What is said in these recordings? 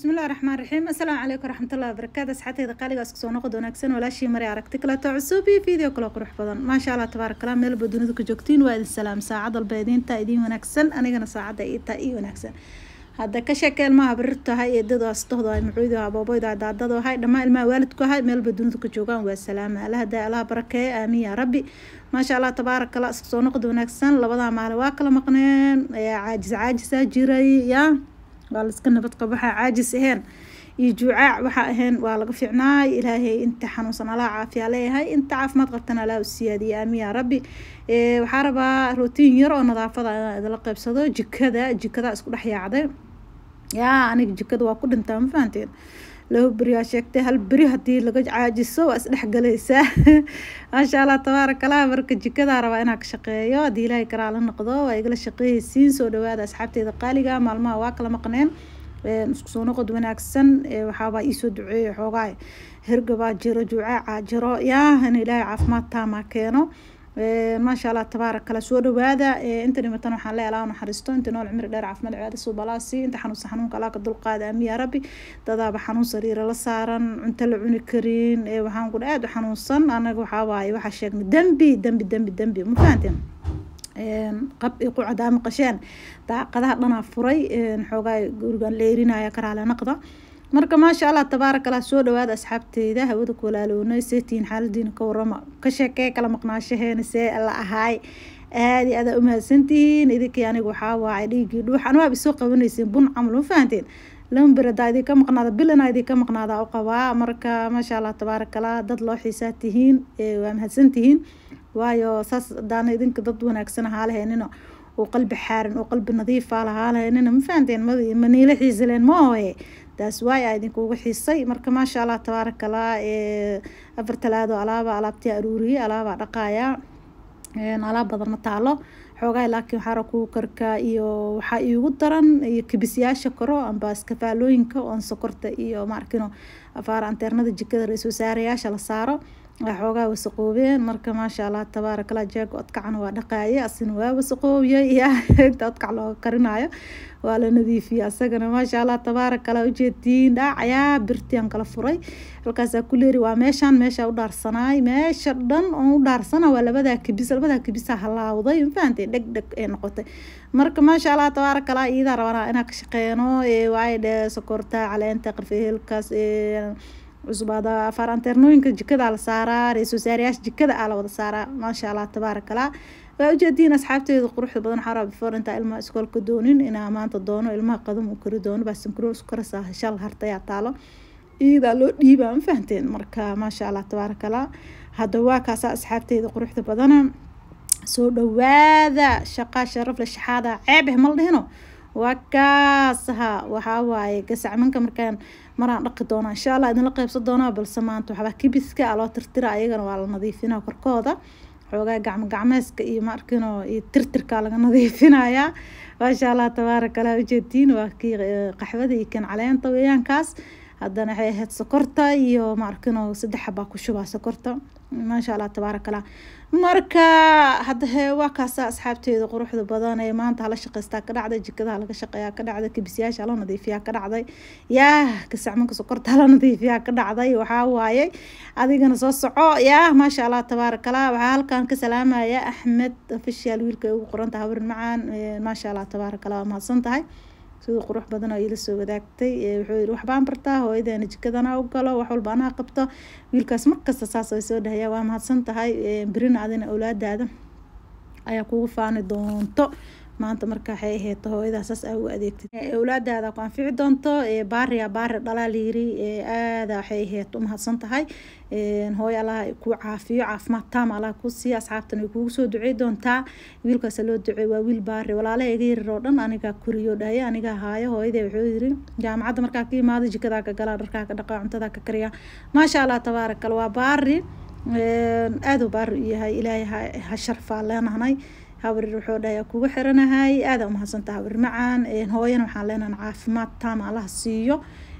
بسم الله الرحمن الرحيم السلام عليكم ورحمة الله وبركاته أصحابتي قالي اسكو سو wanaagsan walaashii mari aragti kala too cusub iyo video kala qurux badan ma Allah tabaaraka Allah meel badunida ku joogtiin waa idin salaam saacad walba idin taa wanaagsan anigana saacada ii ii wanaagsan hadda ka sheekeen ma abrirto hay eedadaas tohdo ay muxuudu abaaboyda daadado hay dhamaa ilmaa waalidku hay meel badunida ku joogan waa salaam Allah hadaa Allah barakeeyo aamiin ya rabbi ما شاء الله تبارك الله اسكو wanaagsan labada maal waa kala maqneen caajis caajis ah, jiray yaa waa la iska nabad qaba waxaa caajis aheen iyo juucaac waxaa ahayn waa laga fiicnaay ilaahay inta xanuunsan alaa caafiyaa leeyahay inta caafimaad qabtan alaa u siyaadiya aamiin rabbi waxaa rabaa rotiin yar oo nadaafada inaan idila qaybsado jikada jikadaa isku dhex yaacday yaa aniga jikada waa ku dhintaa ma fahanteen laba beri aa sheegtay hal beri hadii laga caajiso waa isdhexgalaysaa maasha allah tabaaraka allah marka jikadaa rabaa inaa ka shaqeeyo haddii ilaahay karaa la noqdo waa igala shaqeeyeysiin soo dhawaada asxaabteeda qaaliga maalmaha waa kala maqneen isku soo noqod wanaagsan waxaabaa iisoo duceeyay xoogaa hergabaa jiro juuca caajiro yaa in ilaahay caafimaad taamaa keeno maasha allah tabaara kale soo dhawaada eh, inta dhimatan waxaan le ala naxariisto inta nool cimri dheer caafimaad cibaada suubalaasi inta xanuunsa xanuunka alaa ka dulqaada aami yaa rabbi dadaaba xanuun sariira la saaran cunto la cuni karin eh, waxaan kudha aada u xanuunsan anaga waxaawaaye waxaa sheegnay dembi dembi dembi dembi ma qab i ku cadaama qasheen daaqadaha dhanaa furay xoogaa gurigan leerinaya karaale naqda marka maasha allah tabaarakallah soo dhawaada asxaabteeda hawada ku walaaloonay seetiin xaaladiina ka ka sheekee kala maqnaashaheena see la ahaay aada aadaa u mahadsantihiin idinkii aniga waxaa waacay dhiiggii dhuux anwaab isoo qabanayseen bun camal ma fahanteen lamberada idin ka maqnaada bilana idin ka maqnaada u qabaa marka maasha allah tabaarakallah dad loo xiisaa tihiin waa mahadsantihiin waayo saas haddaana idinka dad wanaagsan ahaa laheynino oo qalbi xaaran oo qalbi nadiifa ah lahaalaynina ma fahanteen maniila xiisileen ma hooye taas waay aa idinkuugu xiisay marka maasha allah tabaaraka allah afar talaado alaaba alaabtii aruuriye alaaba dhaqaaya alaab badanna taalo xoogaa laakiin xara ku karka iyo waxaa iigu daran iyo kibisyaasha karo amba iskafaalooyinka oon sokorta iyo maarkino afaar anteernada jikada ra-isul la saaro waxoogaa ah, wasaqoobeen marka maasha allah tabaarakallah jeega odkacan waa dhaqaaye asina waa wasaqoobiye iyo inta odkac looga karinayo waa la nadiifiyey asagana maasha allah tabaarakallah ujeedtiin dhaacayaa birtiyan kala furay halkaasaa kuleeri waa meeshaan meeshaa u dhaarsanaay meesha dhan oon u dhaarsana waa labadaa kabis labadaa kabisaa halaawday mafahantay dheg dheg ee noqotay marka maasha allah tabaarakallah iidaa rabanaa inaa ka shaqeeno waayo sokorta caleenta qarfaheelkaas cusubada afaaraanteernooyinka jikadaa la saaraa ra jikada aa la wada saaraa maasha allah tabaarak allah waa ujeediin asxaabteeda quruxda badan xaraa before intaa ilmaha iskoolka doonin inaa maanta doono ilmaha qadum uu kori doono baasankroon isku karasaa shal hartayaa taalo iyadaa loo dhiibaa ma fahanteen marka maasha allah tabaarak hadda waa kaasaa asxaabteeda quruxda badana soo dhawaada shaqaa sharaf la shaxaada ceebeh mal dhehino waa kaasha waxaa waaye gasacmanka markaan maraan dhaqi doonaa insha allah idinla qaybsan doonaa balse maanta waxbaa kibiska a loo tirtira ayagana waa la nadiifinaa korkooda xoogaa gacmo gacmeeska iyo markino iyo tirtirkaa laga nadiifinayaa maasha allah tabaaraka allah ujeediin waa kii e, qaxwada iyo kan caleenta weeyaankaas haddana waxay ahayd sokorta iyo markino saddex xabaa ku shubaa sokorta maasha allah tabaarakallah marka hadda waa kaasa asxaabteeda quruxda badan ee maanta hala shaqeystaa ka dhacday jikadaha laga shaqeeyaa ka dhacday kabisyaasha la nadiifiyaa ka dhacday yaah kasacmanka sokorta la nadiifiyaa ka dhacday waxaa waaye adigana soo soco yaah maasha allah tabaarakallah waxaa halkan ka salaamaya axmed official wiilka ugu qoran tahay hawrin macaan maasha allah tabaarakallah waa mahadsan tahay sida qurux badan oo iila soo wadaagtay wuxuu yii waxbaan bartaa hooyadeena jikadana u galo wax walbaana qabto wiilkaas markasta saas ay soo dhahayaa waa mahadsan tahay berina adina ah, awlaadaada ayaa kugu faani doonto maanta marka waxay ahayd hooyadaa saas aa ugu adeegtid eh, awlaadaada ku anfici doonto baariya eh, baari ah, dhalaal yiri eh, aada waxay ahayd u mahadsan tahay hooyo allaha ku caafiyo caafimaad taam allaha ku siiya asxaabtan ay kuugu soo ducey doontaa wiilkaasa loo ducey waa wiil baari walaalaha iga yarir oo dhan anigaa kuriyo dhaye anigaa haayo hooyadee wuxuu yiri jaamacadda markaa ka imaado jikadaa ka galaa dharkaa ka dhaqaa cuntadaa ka kariya maasha allah tabaarak waa baari aaduu baari u yahay ilaahay ha sharfaa leenahnay habarir wuxuu dhahay kugu xiranahay aada umahadsanta habarir macaan hooyana waxaan leenaha caafimaad taam allaha siiyo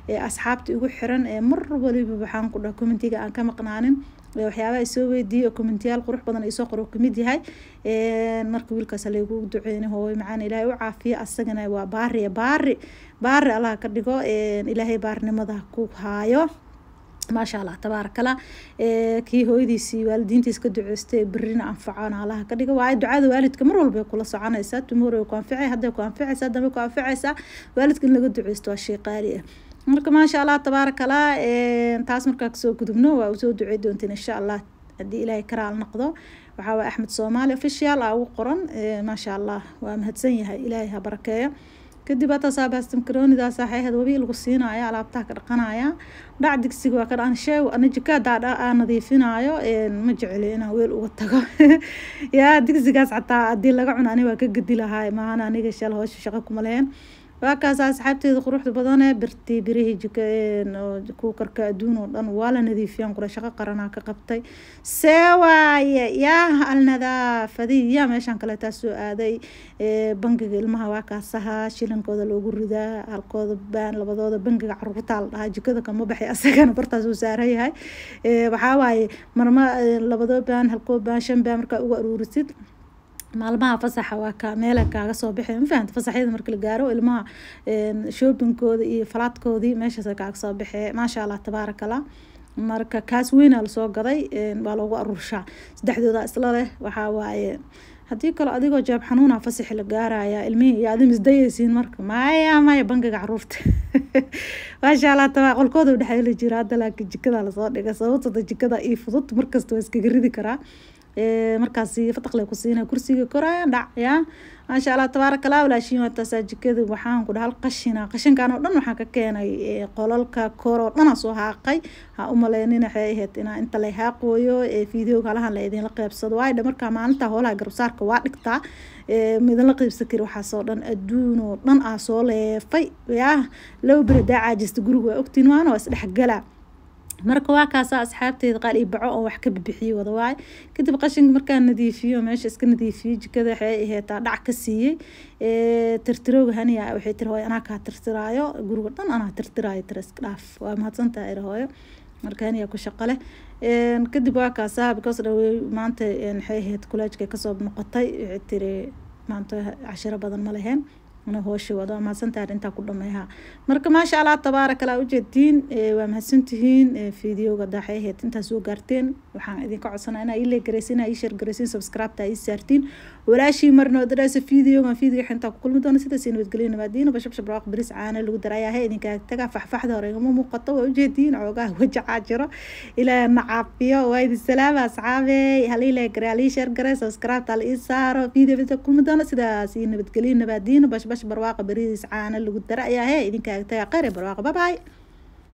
asxaabta igu xiran ee mar waliba waxaan ku dhaha commentiga aan ka maqnaanin waxyaabaha isoo weydiiyey oo commentiyaal qurux badan isoo qoro kamid yahay marka wiilkaas laygu duceyn hooy macaan ilaahay u caafiya asagana waa baari baari baari allaha ka dhigo ilaahay baarnimada ku haayo maasha allah tabaarakala kii hooyadiisii waalidiintiis ka duceystay berina anfacaan allaha ka dhiga waayo ducada waalidka mar walba kula soconaysaa tumor ku anficay hadday ku anficaysaa dambe ku anficaysaa waalidka laga duceysto waa shay qaali ah marka maasha allah tabaarakala taas markaa kasoo gudubno waa usoo ducey doonteen insha allah haddii ilaahay karaal noqdo waxaa axmed soomaali official ah ugu qoran maasha allah waa mahadsan yahay ilaahay ha barakeeyo kadib ataasaa baastam karoonidaasaa xeeheed wabii lagu siinaayo alaabtaha ka dhaqanaaya dhac digsiga waa ka dhaansheew ana jikaada aa nadiifinaayo ma jeceli inaan weel uga tago yaa digsigaas xataa haddii laga cuno ani waa ka gedi lahaay maahan aniga shal hoosha shaqo kuma lehen waakaas asxaabteeda quruxda badane birti birihii eh, kuukarka adduun oo dhan waa la nadiifiyaan kule shaqo qaranaa ka qabtay see waaye yaa alnadaafadii yaa meeshaan kaleetaa soo aaday eh, bangiga ilmaha waakaasaha shilinkooda loogu ridaa halkooda baan labadooda bangiga caruurtaa la dhahaa jikada kama baxay asagana bartaas saaran yahay eh, waxaa waaye marma labadoo baan halkoo baan shan baan markaa uga aruurisid maalmaha fasaxa waa ka meela kaaga soo bixi mafahanta fasaxyada marka la gaaro ilmaha shoobinkooda iyo falaadkoodii meeshaasa kaaga soo baxee maasha allah tabaaraka marka kaas weynaa lasoo gaday waa loogu aruurshaa saddexdooda isla leh waxaa waaye haddii kale adigoo jaab xanuuna fasaxi la gaaraya ilmihii iyo adim isdayaysiin marka maya maya bangiga caruurta maasha allah tabaa qolkooda dhexeela jira hadda laakiin jikada lasoo dhiga sababtada ah jikada iyo fudud markasta waa iskaga ridi karaa markaasi fadaqle ku kursiga koraya dhac ya maasha allah tabaaraka allah walaashiin waa taasaa jikada waxaan ku dhaha hal qashina qashinkan oo dhan waxaan ka keenay qolalka kor oo dhanaa soo haaqay ha u maleynina waxay ahayd inaa inta la haaqooyo fiideog halahan la idinla qaybsado waaydha markaa maalinta hoolaha garabsaarka waa dhigtaa midinla qaybsan kari waxaasoo dhan adduun oo dhan ah soo leefay ya laba beri daa caajista guriga waa ogtiin waana waa isdhexgalaa marka waa kaasaa asxaabteeda qaar i baco oo wax ka bibixiye wada waaye kadib qashinka markaa nadiifiyo meesha iska nadiifiye jikada waxay aheetaa dhac ka siiyey tirtirowga haniya waxay tiri hooyo anaa kaa tirtiraayo guriga dhan anaa tirtiraayo tira iska dhaaf waa mahadsantaha ira hooyo marka haniya ku shaqo leh kadib waa kaasaa ah, because dhawey maanta waxay aheyd kulaajka kasoo noqotay waxay tiri maanta cashiro badan ma laheen una hoosha wado waa mahadsantaha arintaa ku dhameeha marka maasha allah tabaaraka allah ujeediin waa mahadsantihiin fideoga daaxeeheed intaa soo gaarteen waxaan idinka codsanaa inaa iileegareysiin inaa ii sheergareysiin subscribe taa ii saartiin walaashii marna odaraasa fiidiyogan fiidiga xintaa ku kulmi doona sidaas nabadgelyo nabaadiina bashabshab raaq baris caana lagu daraayaa ha idinkaa taga faxfaxda hore igama muuqato waa ujeediin coogaha wajacaa jiro ilaa na caafiyo waa idin salaama asxaabey haliilay gare halii sheer gare subscribe tal ii saaro fiidiyo inta kulmi doona sidaas nabadgelyo nabaadiina bashbash barwaaqa bariis caana lagu daraayaa he idinkaa taga qare barwaaqa babaay